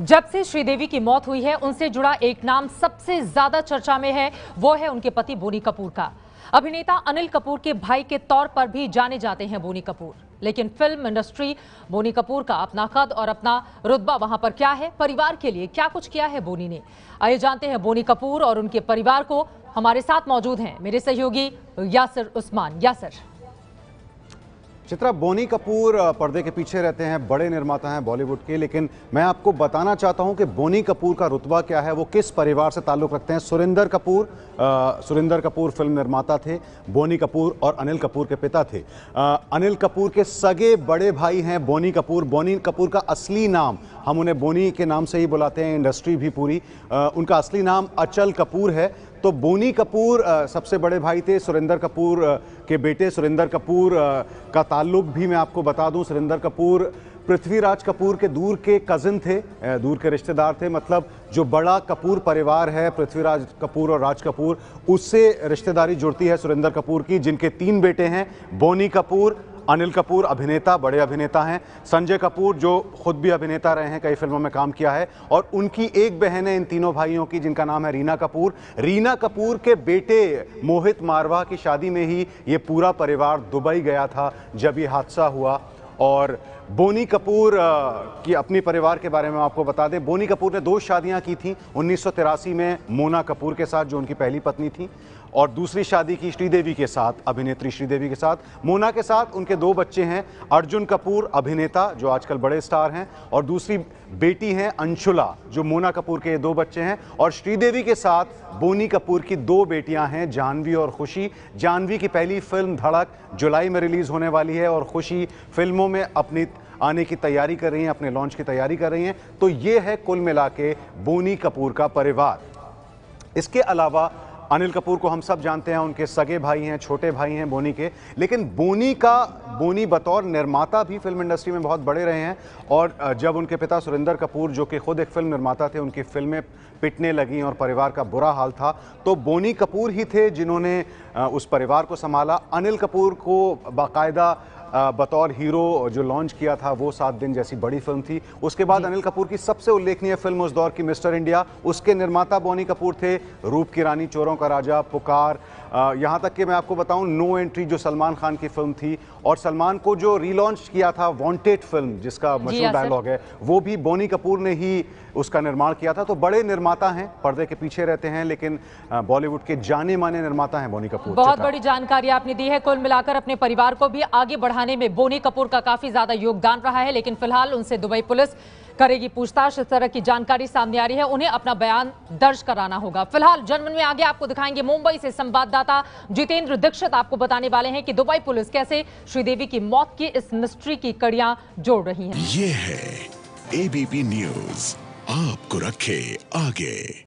जब से श्रीदेवी की मौत हुई है उनसे जुड़ा एक नाम सबसे ज्यादा चर्चा में है वो है उनके पति बोनी कपूर का अभिनेता अनिल कपूर के भाई के तौर पर भी जाने जाते हैं बोनी कपूर लेकिन फिल्म इंडस्ट्री बोनी कपूर का अपना कद और अपना रुतबा वहां पर क्या है परिवार के लिए क्या कुछ किया है बोनी ने आइए जानते हैं बोनी कपूर और उनके परिवार को हमारे साथ मौजूद हैं मेरे सहयोगी यासर उस्मान यासर चित्रा बोनी कपूर पर्दे के पीछे रहते हैं बड़े निर्माता हैं बॉलीवुड के लेकिन मैं आपको बताना चाहता हूं कि बोनी कपूर का रुतबा क्या है वो किस परिवार से ताल्लुक़ रखते हैं सुरेंद्र कपूर सुरेंद्र कपूर फिल्म निर्माता थे बोनी कपूर और अनिल कपूर के पिता थे आ, अनिल कपूर के सगे बड़े भाई हैं बोनी कपूर बोनी कपूर का असली नाम हम उन्हें बोनी के नाम से ही बुलाते हैं इंडस्ट्री भी पूरी आ, उनका असली नाम अचल कपूर है तो बोनी कपूर सबसे बड़े भाई थे सुरेंद्र कपूर के बेटे सुरेंद्र कपूर का ताल्लुक भी मैं आपको बता दूं सुरेंद्र कपूर पृथ्वीराज कपूर के दूर के कज़न थे दूर के रिश्तेदार थे मतलब जो बड़ा कपूर परिवार है पृथ्वीराज कपूर और राज कपूर उससे रिश्तेदारी जुड़ती है सुरेंद्र कपूर की जिनके तीन बेटे हैं बोनी कपूर अनिल कपूर अभिनेता बड़े अभिनेता हैं संजय कपूर जो खुद भी अभिनेता रहे हैं कई फिल्मों में काम किया है और उनकी एक बहन है इन तीनों भाइयों की जिनका नाम है रीना कपूर रीना कपूर के बेटे मोहित मारवा की शादी में ही ये पूरा परिवार दुबई गया था जब ये हादसा हुआ और बोनी कपूर की अपनी परिवार के बारे में आपको बता दें बोनी कपूर ने दो शादियां की थी उन्नीस में मोना कपूर के साथ जो उनकी पहली पत्नी थी और दूसरी शादी की श्रीदेवी के साथ अभिनेत्री श्रीदेवी के साथ मोना के साथ उनके दो बच्चे हैं अर्जुन कपूर अभिनेता जो आजकल बड़े स्टार हैं और दूसरी बेटी हैं अंशुला जो मोना कपूर के दो बच्चे हैं और श्रीदेवी के साथ बोनी कपूर की दो बेटियां हैं जानवी और खुशी जानवी की पहली फिल्म धड़क जुलाई में रिलीज़ होने वाली है और खुशी फिल्मों में अपनी आने की तैयारी कर रही हैं अपने लॉन्च की तैयारी कर रही हैं तो ये है कुल मिला के बोनी कपूर का परिवार इसके अलावा अनिल कपूर को हम सब जानते हैं उनके सगे भाई हैं छोटे भाई हैं बोनी के लेकिन बोनी का बोनी बतौर निर्माता भी फिल्म इंडस्ट्री में बहुत बड़े रहे हैं और जब उनके पिता सुरेंद्र कपूर जो कि खुद एक फिल्म निर्माता थे उनकी फिल्में पिटने लगीं और परिवार का बुरा हाल था तो बोनी कपूर ही थे जिन्होंने उस परिवार को संभाला अनिल कपूर को बाकायदा बतौर हीरो जो लॉन्च किया था वो सात दिन जैसी बड़ी फिल्म थी उसके बाद अनिल कपूर की सबसे उल्लेखनीय फिल्म उस दौर की मिस्टर इंडिया उसके निर्माता बोनी कपूर थे रूप की रानी चोरों का राजा पुकार यहाँ तक कि मैं आपको बताऊँ नो एंट्री जो सलमान खान की फिल्म थी और सलमान को जो रीलॉन्च किया था वांटेड फिल्म जिसका मशहूर डायलॉग है वो भी बोनी कपूर ने ही उसका निर्माण किया था तो बड़े निर्माता हैं पर्दे के पीछे रहते हैं लेकिन बॉलीवुड के जाने माने निर्माता हैं बोनी कपूर बहुत बड़ी जानकारी आपने दी है कुल मिलाकर अपने परिवार को भी आगे बढ़ाने बढ़ाने में बोनी कपूर का काफी ज्यादा योगदान रहा है लेकिन फिलहाल उनसे दुबई पुलिस करेगी पूछताछ इस तरह की जानकारी सामने आ रही है उन्हें अपना बयान दर्ज कराना होगा फिलहाल जनमन में आगे आपको दिखाएंगे मुंबई से संवाददाता जितेंद्र दीक्षित आपको बताने वाले हैं कि दुबई पुलिस कैसे श्रीदेवी की मौत की इस मिस्ट्री की कड़ियां जोड़ रही है ये है एबीपी न्यूज आपको रखे आगे